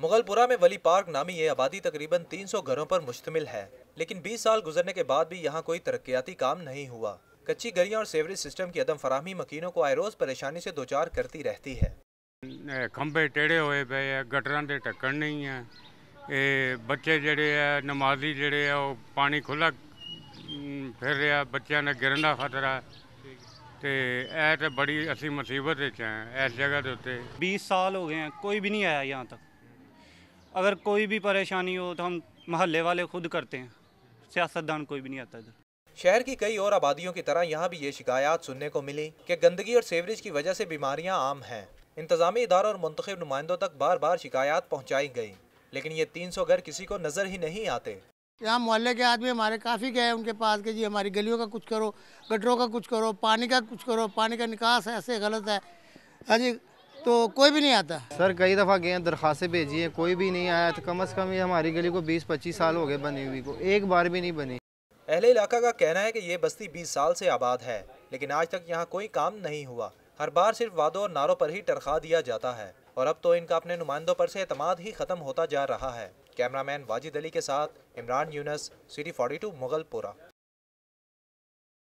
मुगलपुरा में वली पार्क नामी ये आबादी तकरीबन 300 घरों पर मुश्तमिल है लेकिन 20 साल गुजरने के बाद भी यहाँ कोई तरक्याती काम नहीं हुआ कच्ची गलियाँ और सेवरेज सिस्टम की अदम फरहमी मकीनों को आयरोज परेशानी से दो चार करती रहती है खंबे टेढ़े हुए पे है गटर के टक्कर नहीं है ये बच्चे जड़े है नमाजी जड़े है वो पानी खुला फिर रहा बच्चों ने गिरन का खतरा तो यह तो बड़ी असी मुसीबत ਵਿੱਚ इस जगह के उ बीस साल हो गए हैं कोई भी नहीं आया यहाँ तक अगर कोई भी परेशानी हो तो हम महल्ले वाले खुद करते हैं सियासतदान कोई भी नहीं आता इधर शहर की कई और आबादियों की तरह यहाँ भी ये शिकायत सुनने को मिली कि गंदगी और सेवरेज की वजह से बीमारियाँ आम हैं इंतजामी इदारों और मंतखब नुमाइंदों तक बार बार शिकायत पहुँचाई गई लेकिन ये तीन सौ घर किसी को नज़र ही नहीं आते यहाँ मोहल्ले के आदमी हमारे काफ़ी गए उनके पास के जी हमारी गलियों का कुछ करो गटरों का कुछ करो पानी का कुछ करो पानी का निकास ऐसे गलत है हाँ जी तो कोई भी नहीं आता सर कई दफ़ा गए दरखास्तें भेजी हैं कोई भी नहीं आया तो कम अज़ कम ये हमारी गली को बीस पच्चीस साल हो गए बनी हुई को एक बार भी नहीं बनी अहले इलाका का कहना है कि ये बस्ती बीस साल से आबाद है लेकिन आज तक यहाँ कोई काम नहीं हुआ हर बार सिर्फ वादों और नारों पर ही टरखा दिया जाता है और अब तो इनका अपने नुमाइंदों पर से अतमाद ही ख़त्म होता जा रहा है कैमरामैन वाजिद अली के साथ इमरान यूनस सिटी 42 मुगलपुरा